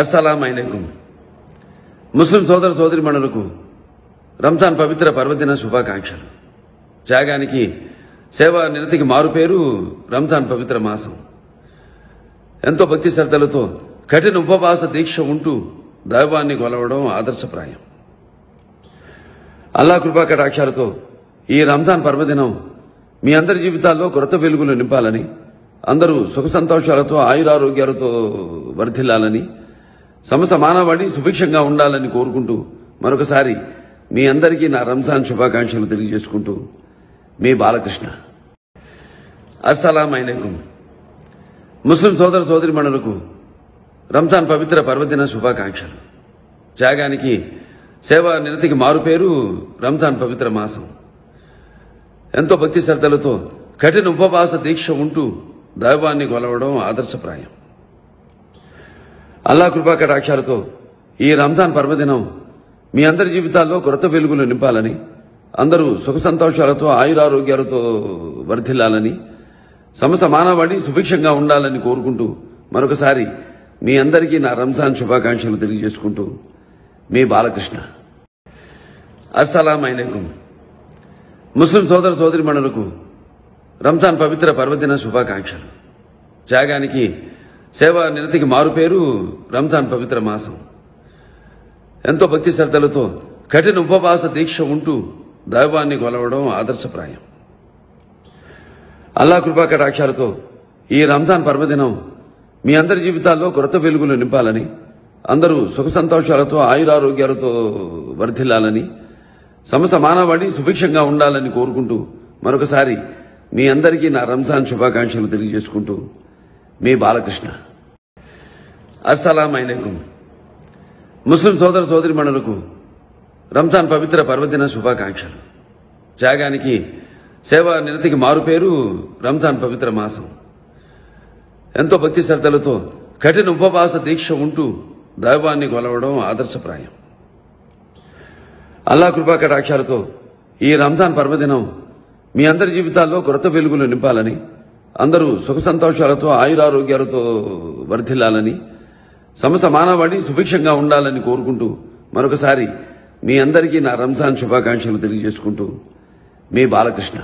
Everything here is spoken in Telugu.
అస్సలాం ముస్లిం సోదర సోదరిమణులకు రంజాన్ పవిత్ర పర్వదిన శుభాకాంక్షలు త్యాగానికి సేవా నిరతికి మారుపేరు రంజాన్ పవిత్ర మాసం ఎంతో భక్తి శ్రద్ధలతో కఠిన ఉపవాస దీక్ష ఉంటూ దైవాన్ని కొలవడం ఆదర్శప్రాయం అల్లా కృపాకటాక్షాలతో ఈ రంజాన్ పర్వదినం మీ అందరి జీవితాల్లో కొరత వెలుగులు నింపాలని అందరూ సుఖ సంతోషాలతో ఆయురారోగ్యాలతో వర్ధిల్లాలని సమస్త మానవాడి సుభిక్షంగా ఉండాలని కోరుకుంటూ మరొకసారి మీ అందరికీ నా రంజాన్ శుభాకాంక్షలు తెలియజేసుకుంటూ మీ బాలకృష్ణ అస్సలం ముస్లిం సోదర సోదరి మండలకు రంజాన్ పవిత్ర పర్వదిన శుభాకాంక్షలు త్యాగానికి సేవా నిరతికి మారుపేరు రంజాన్ పవిత్ర మాసం ఎంతో భక్తి శ్రద్ధలతో కఠిన ఉపవాస దీక్ష ఉంటూ దైవాన్ని కొలవడం ఆదర్శప్రాయం అల్లా కృపాకటాక్షాలతో ఈ రంజాన్ పర్వదినం మీ అందరి జీవితాల్లో కొరత వెలుగులు నింపాలని అందరూ సుఖ సంతోషాలతో ఆయురారోగ్యాలతో వర్ధిల్లాలని సమస్త మానవాడి సుభిక్షంగా ఉండాలని కోరుకుంటూ మరొకసారి మీ అందరికీ నా రంజాన్ శుభాకాంక్షలు తెలియజేసుకుంటూ మీ బాలకృష్ణ అస్సలం ముస్లిం సోదర సోదరిమణులకు రంజాన్ పవిత్ర పర్వదిన శుభాకాంక్షలు త్యాగానికి సేవా నిరతికి మారుపేరు రంజాన్ పవిత్ర మాసం ఎంతో భక్తి శ్రద్ధలతో కఠిన ఉపవాస దీక్ష ఉంటూ దైవాన్ని కొలవడం ఆదర్శప్రాయం అల్లా కృపా కటాక్షాలతో ఈ రంజాన్ పర్వదినం మీ అందరి జీవితాల్లో కొరత వెలుగులు నింపాలని అందరూ సుఖ సంతోషాలతో ఆయురారోగ్యాలతో వర్ధిల్లాలని సమస్త మానవాడి సుభిక్షంగా ఉండాలని కోరుకుంటూ మరొకసారి మీ అందరికీ నా రంజాన్ శుభాకాంక్షలు తెలియజేసుకుంటూ మీ బాలకృష్ణ అస్సలాం అయినకు ముస్లిం సోదర సోదరి మండలకు రంజాన్ పవిత్ర పర్వదిన శుభాకాంక్షలు త్యాగానికి సేవా నిరతికి మారుపేరు రంజాన్ పవిత్ర మాసం ఎంతో భక్తి శ్రద్ధలతో కఠిన ఉపవాస దీక్ష ఉంటూ దైవాన్ని కొలవడం ఆదర్శప్రాయం అల్లా కృపా కటాక్షాలతో ఈ రంజాన్ పర్వదినం మీ అందరి జీవితాల్లో కొత్త వెలుగులు నింపాలని అందరూ సుఖ సంతోషాలతో ఆయురారోగ్యాలతో వర్ధిల్లాలని సమస్త మానవాడి సుభిక్షంగా ఉండాలని కోరుకుంటూ మరొకసారి మీ అందరికీ నా రంజాన్ శుభాకాంక్షలు తెలియజేసుకుంటూ మీ బాలకృష్ణ